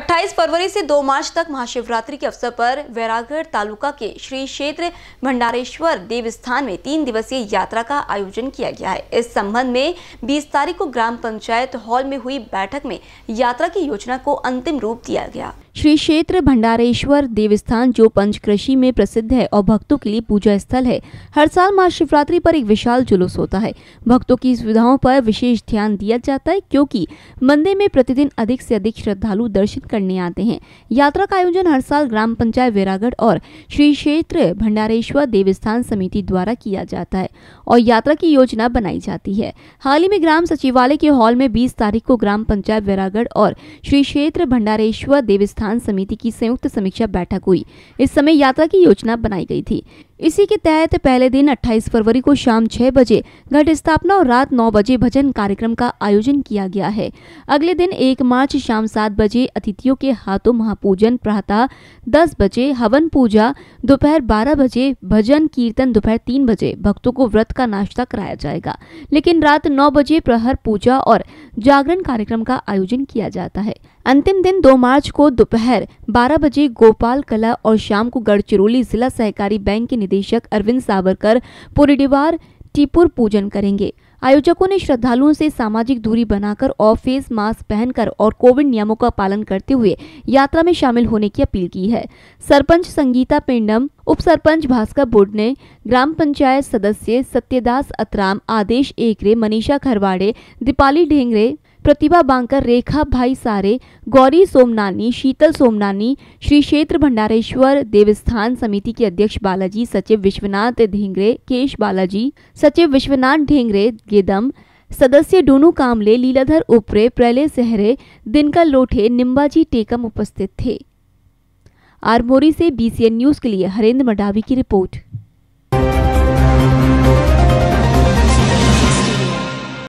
28 फरवरी से 2 मार्च तक महाशिवरात्रि के अवसर पर वैरागढ़ तालुका के श्री क्षेत्र भंडारेश्वर देवस्थान में तीन दिवसीय यात्रा का आयोजन किया गया है इस संबंध में 20 तारीख को ग्राम पंचायत हॉल में हुई बैठक में यात्रा की योजना को अंतिम रूप दिया गया श्री क्षेत्र भंडारेश्वर देवस्थान जो पंचकृषि में प्रसिद्ध है और भक्तों के लिए पूजा स्थल है हर साल महाशिवरात्रि पर एक विशाल जुलूस होता है भक्तों की सुविधाओं पर विशेष ध्यान दिया जाता है क्योंकि मंदिर में प्रतिदिन अधिक से अधिक श्रद्धालु दर्शन करने आते हैं यात्रा का आयोजन हर साल ग्राम पंचायत वेरागढ़ और श्री क्षेत्र भंडारेश्वर देवस्थान समिति द्वारा किया जाता है और यात्रा की योजना बनाई जाती है हाल ही में ग्राम सचिवालय के हॉल में बीस तारीख को ग्राम पंचायत वेरागढ़ और श्री क्षेत्र भंडारेश्वर देवस्थान परिवहन समिति की संयुक्त समीक्षा बैठक हुई इस समय यात्रा की योजना बनाई गई थी इसी के तहत पहले दिन 28 फरवरी को शाम 6 बजे घट स्थापना और रात 9 बजे भजन कार्यक्रम का आयोजन किया गया है अगले दिन 1 मार्च शाम 7 बजे अतिथियों के हाथों महापूजन प्रातः 10 बजे हवन पूजा दोपहर 12 बजे भजन कीर्तन दोपहर 3 बजे भक्तों को व्रत का नाश्ता कराया जाएगा लेकिन रात नौ बजे प्रहर पूजा और जागरण कार्यक्रम का आयोजन किया जाता है अंतिम दिन 2 मार्च को दोपहर 12 बजे गोपाल कला और शाम को गढ़चिरौली जिला सहकारी बैंक के निदेशक अरविंद सावरकर पूरी टीपुर पूजन करेंगे आयोजकों ने श्रद्धालुओं से सामाजिक दूरी बनाकर और फेस मास्क पहनकर और कोविड नियमों का पालन करते हुए यात्रा में शामिल होने की अपील की है सरपंच संगीता पिंडम उप सरपंच भास्कर बोर्ड ने ग्राम पंचायत सदस्य सत्यदास अतराम आदेश एकरे मनीषा खरवाड़े दीपाली ढेंगरे प्रतिभा बांकर रेखा भाई सारे गौरी सोमनानी शीतल सोमनानी श्री क्षेत्र भंडारेश्वर देवस्थान समिति के अध्यक्ष बालाजी सचिव विश्वनाथ ढेंगरे केश बालाजी सचिव विश्वनाथ ढेंगरे गेदम सदस्य डोनू कामले लीलाधर उपरे प्रलय सहरे दिनकर लोठे निम्बाजी टेकम उपस्थित थे आरमोरी से बीसीएन न्यूज के लिए हरेंद्र मडावी की रिपोर्ट